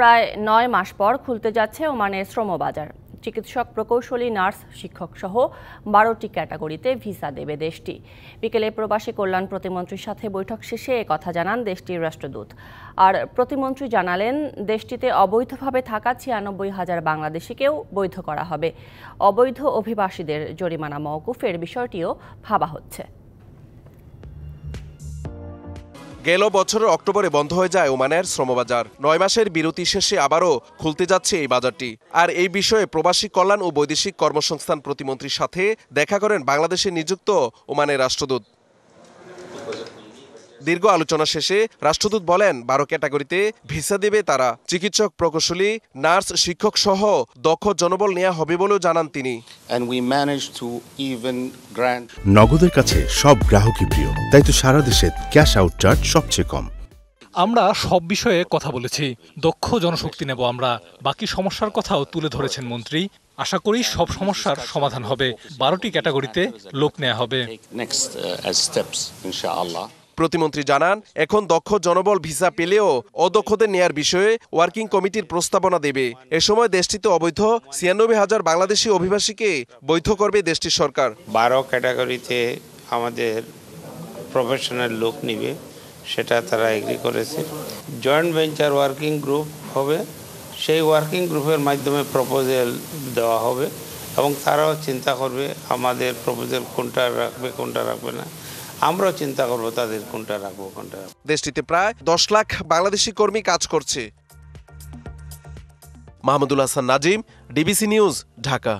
প্রায় নয় মাস পর খুলতে যাচ্ছে ওমানের শ্রমবাজার চিকিৎসক প্রকৌশলী নার্স শিক্ষক সহ বারোটি ক্যাটাগরিতে ভিসা দেবে দেশটি বিকেলে প্রবাসী কল্যাণ প্রতিমন্ত্রীর সাথে বৈঠক শেষে কথা জানান দেশটির রাষ্ট্রদূত আর প্রতিমন্ত্রী জানালেন দেশটিতে অবৈধভাবে থাকা ছিয়ানব্বই হাজার বাংলাদেশিকেও বৈধ করা হবে অবৈধ অভিবাসীদের জরিমানা মওকুফের বিষয়টিও ভাবা হচ্ছে গেল বছরের অক্টোবরে বন্ধ হয়ে যায় ওমানের শ্রমবাজার নয় মাসের বিরতি শেষে আবারও খুলতে যাচ্ছে এই বাজারটি আর এই বিষয়ে প্রবাসী কল্যাণ ও বৈদেশিক কর্মসংস্থান প্রতিমন্ত্রীর সাথে দেখা করেন বাংলাদেশে নিযুক্ত ওমানের রাষ্ট্রদূত দীর্ঘ আলোচনা শেষে রাষ্ট্রদূত বলেন বারো ক্যাটাগরিতে ভিসা দেবে তারা চিকিৎসক প্রকৌশলী নার্স শিক্ষক সহ দক্ষ জনবল নেওয়া হবে বলেও জানান তিনি নগদের কাছে সব গ্রাহকই প্রিয় তাই তো সারা দেশে ক্যাশ আউট চার্জ সবচেয়ে কম আমরা সব বিষয়ে কথা বলেছি দক্ষ জনশক্তি নেব আমরা বাকি সমস্যার কথাও তুলে ধরেছেন মন্ত্রী আশা করি সব সমস্যার সমাধান হবে বারোটি ক্যাটাগরিতে লোক নেওয়া হবে প্রতিমন্ত্রী জানান এখন দক্ষ জনবল ভিসা পেলেও অদক্ষদের নেয়ার বিষয়ে ওয়ার্কিং কমিটির প্রস্তাবনা দেবে এ সময় দেশটিতে অবৈধ ছিয়ানব্বই হাজার বাংলাদেশি অভিবাসীকে বৈধ করবে দেশটির সরকার বারো ক্যাটাগরিতে আমাদের প্রফেশনাল লোক নিবে সেটা তারা এগ্রি করেছে জয়েন্ট ভেঞ্চার ওয়ার্কিং গ্রুপ হবে সেই ওয়ার্কিং গ্রুপের মাধ্যমে প্রপোজাল দেওয়া হবে এবং তারাও চিন্তা করবে আমাদের প্রপোজাল কোনটা রাখবে কোনটা রাখবে না আমরাও চিন্তা করবো তাদের কোনটা রাখবো কোনটা রাখবো দেশটিতে প্রায় দশ লাখ বাংলাদেশি কর্মী কাজ করছে মাহমুদুল হাসান নাজিম ডিবিসি নিউজ ঢাকা